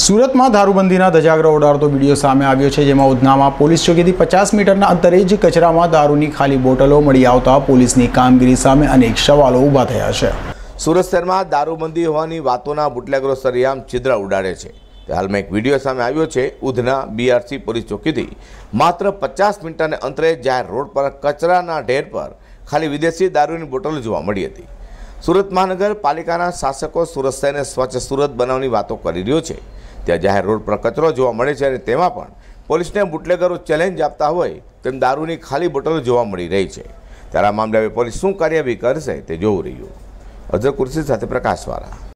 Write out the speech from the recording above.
સુરતમાં દારૂબંધીના ધજાગરો ઉડાડતો વિડીયો સામે આવ્યો છે જેમાં ઉધનામાં પોલીસ ચોકીથી પચાસ મીટરના અંતરે જ કચરામાં દારૂની ખાલી બોટલો મળી આવતા પોલીસની કામગીરી સામે અનેક સવાલો ઊભા થયા છે સુરત શહેરમાં દારૂબંધી હોવાની વાતોના બુટલેગરો સરિયામ છિદ્ર ઉડાડે છે હાલમાં એક વિડીયો સામે આવ્યો છે ઉધના બીઆરસી પોલીસ ચોકીથી માત્ર પચાસ મીટરને અંતરે જાહેર રોડ પર કચરાના ઢેર પર ખાલી વિદેશી દારૂની બોટલો જોવા મળી હતી સુરત મહાનગરપાલિકાના શાસકો સુરત શહેરને સ્વચ્છ સુરત બનાવવાની વાતો કરી રહ્યો છે ત્યાં જાહેર રોડ પર કચરો જોવા મળે છે અને તેમાં પણ પોલીસને બુટલેગરો ચેલેન્જ આપતા હોય તેમ દારૂની ખાલી બોટલો જોવા મળી રહી છે ત્યારે આ મામલે હવે પોલીસ શું કાર્યવાહી કરશે તે જોવું રહ્યું અઝર કુર્સી સાથે પ્રકાશવાળા